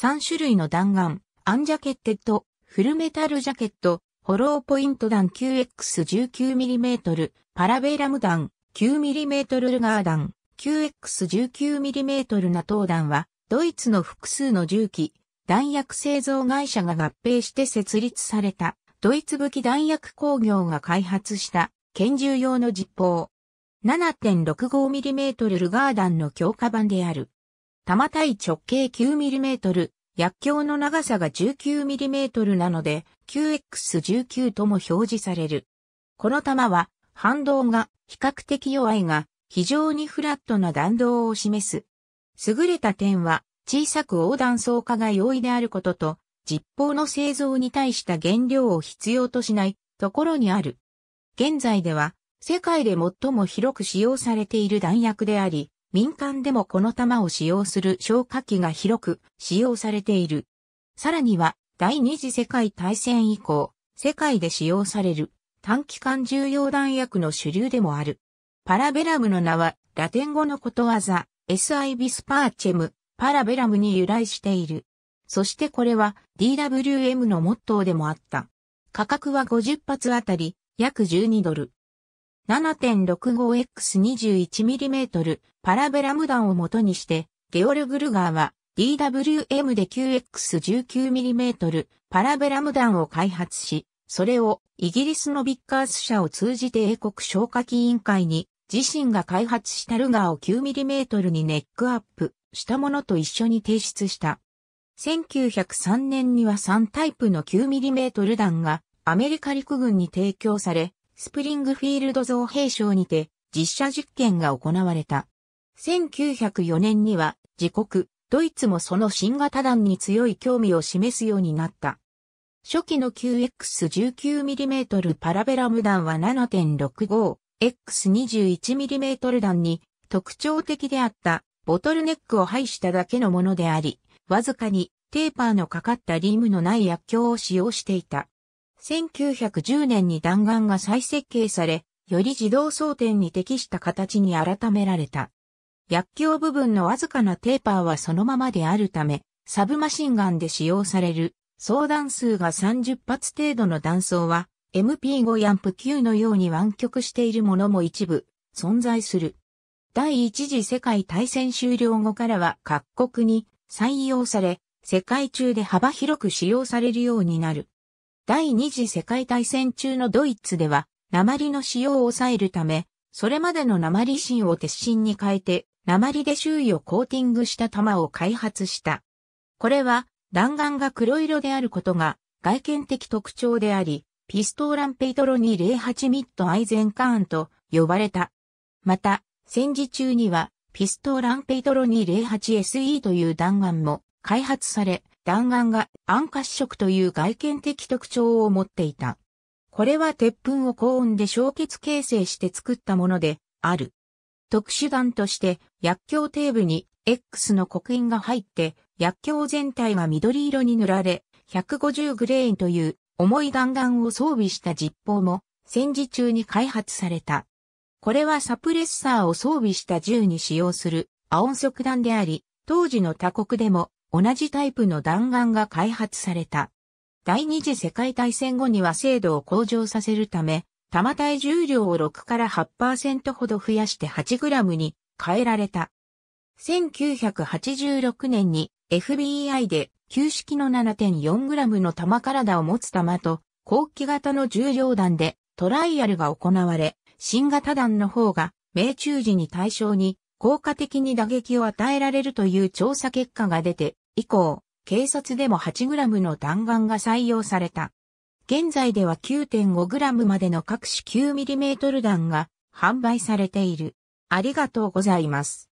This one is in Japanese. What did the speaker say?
3種類の弾丸、アンジャケッテッド、フルメタルジャケット、ホローポイント弾 9X19mm、パラベラム弾、9mm ルガー弾、9X19mm ナトー弾は、ドイツの複数の銃器、弾薬製造会社が合併して設立された、ドイツ武器弾薬工業が開発した、拳銃用の実砲。7.65mm ルガー弾の強化版である。玉体直径 9mm、薬莢の長さが 19mm なので 9X19 とも表示される。この玉は反動が比較的弱いが非常にフラットな弾道を示す。優れた点は小さく横断層化が容易であることと実砲の製造に対した原料を必要としないところにある。現在では世界で最も広く使用されている弾薬であり、民間でもこの弾を使用する消火器が広く使用されている。さらには、第二次世界大戦以降、世界で使用される短期間重要弾薬の主流でもある。パラベラムの名は、ラテン語のことわざ、SI ビスパーチェム、パラベラムに由来している。そしてこれは DWM のモットーでもあった。価格は50発あたり約12ドル。7.65X21mm パラベラム弾を元にして、ゲオルグルガーは DWM で 9X19mm パラベラム弾を開発し、それをイギリスのビッカース社を通じて英国消火器委員会に自身が開発したルガーを 9mm にネックアップしたものと一緒に提出した。1903年には3タイプの 9mm 弾がアメリカ陸軍に提供され、スプリングフィールド造兵廠にて実写実験が行われた。1904年には自国、ドイツもその新型弾に強い興味を示すようになった。初期の 9X19mm パラベラム弾は 7.65X21mm 弾に特徴的であったボトルネックを配しただけのものであり、わずかにテーパーのかかったリームのない薬莢を使用していた。1910年に弾丸が再設計され、より自動装填に適した形に改められた。薬莢部分のわずかなテーパーはそのままであるため、サブマシンガンで使用される、相弾数が30発程度の弾倉は、MP5 ヤンプ級のように湾曲しているものも一部、存在する。第一次世界大戦終了後からは各国に採用され、世界中で幅広く使用されるようになる。第二次世界大戦中のドイツでは、鉛の使用を抑えるため、それまでの鉛芯を鉄芯に変えて、鉛で周囲をコーティングした弾を開発した。これは、弾丸が黒色であることが外見的特徴であり、ピストーランペイトロに08ミッドアイゼンカーンと呼ばれた。また、戦時中には、ピストーランペイトロに 08SE という弾丸も開発され、弾丸が暗褐色という外見的特徴を持っていた。これは鉄粉を高温で焼結形成して作ったものである。特殊弾として薬莢底部に X の刻印が入って薬莢全体が緑色に塗られ150グレーンという重い弾丸を装備した実砲も戦時中に開発された。これはサプレッサーを装備した銃に使用する青音速弾であり、当時の他国でも同じタイプの弾丸が開発された。第二次世界大戦後には精度を向上させるため、弾体重量を6から8%ほど増やして 8g に変えられた。1986年に FBI で旧式の 7.4g の弾体を持つ弾と後期型の重量弾でトライアルが行われ、新型弾の方が命中時に対象に効果的に打撃を与えられるという調査結果が出て、以降、警察でも 8g の弾丸が採用された。現在では 9.5g までの各種 9mm 弾が販売されている。ありがとうございます。